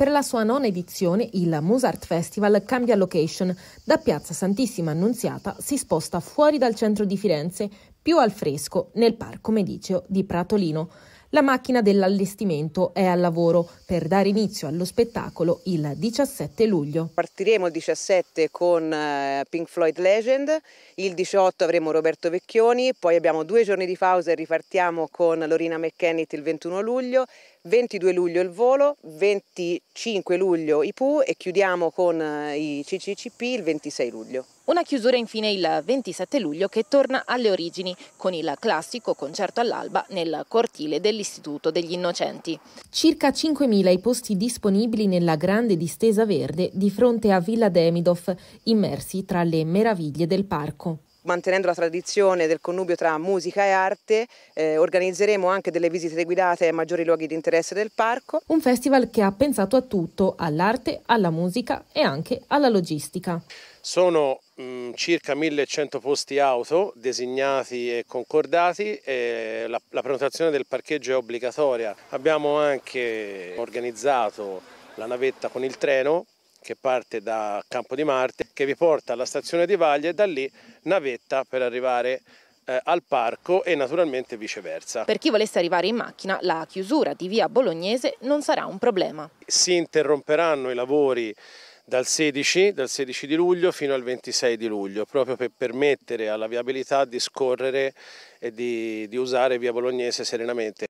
per la sua nona edizione, il Mozart Festival cambia location. Da Piazza Santissima Annunziata si sposta fuori dal centro di Firenze, più al fresco, nel Parco Mediceo di Pratolino. La macchina dell'allestimento è al lavoro per dare inizio allo spettacolo il 17 luglio. Partiremo il 17 con eh, Pink Floyd Legend, il 18 avremo Roberto Vecchioni, poi abbiamo due giorni di pausa e ripartiamo con Lorina McKennitt il 21 luglio, 22 luglio il volo, 25 luglio i PU e chiudiamo con eh, i CCCP il 26 luglio. Una chiusura infine il 27 luglio che torna alle origini con il classico concerto all'alba nel cortile dell'Istituto degli Innocenti. Circa 5.000 i posti disponibili nella grande distesa verde di fronte a Villa Demidov, immersi tra le meraviglie del parco mantenendo la tradizione del connubio tra musica e arte, eh, organizzeremo anche delle visite guidate ai maggiori luoghi di interesse del parco. Un festival che ha pensato a tutto, all'arte, alla musica e anche alla logistica. Sono mh, mm, circa 1100 posti auto designati e concordati e la, la prenotazione del parcheggio è obbligatoria. Abbiamo anche organizzato la navetta con il treno che parte da Campo di Marte, che vi porta alla stazione di Vaglia e da lì navetta per arrivare eh, al parco e naturalmente viceversa. Per chi volesse arrivare in macchina, la chiusura di via Bolognese non sarà un problema. Si interromperanno i lavori dal 16, dal 16, di luglio fino al 26 di luglio, proprio per permettere alla viabilità di scorrere e di, di usare via Bolognese serenamente.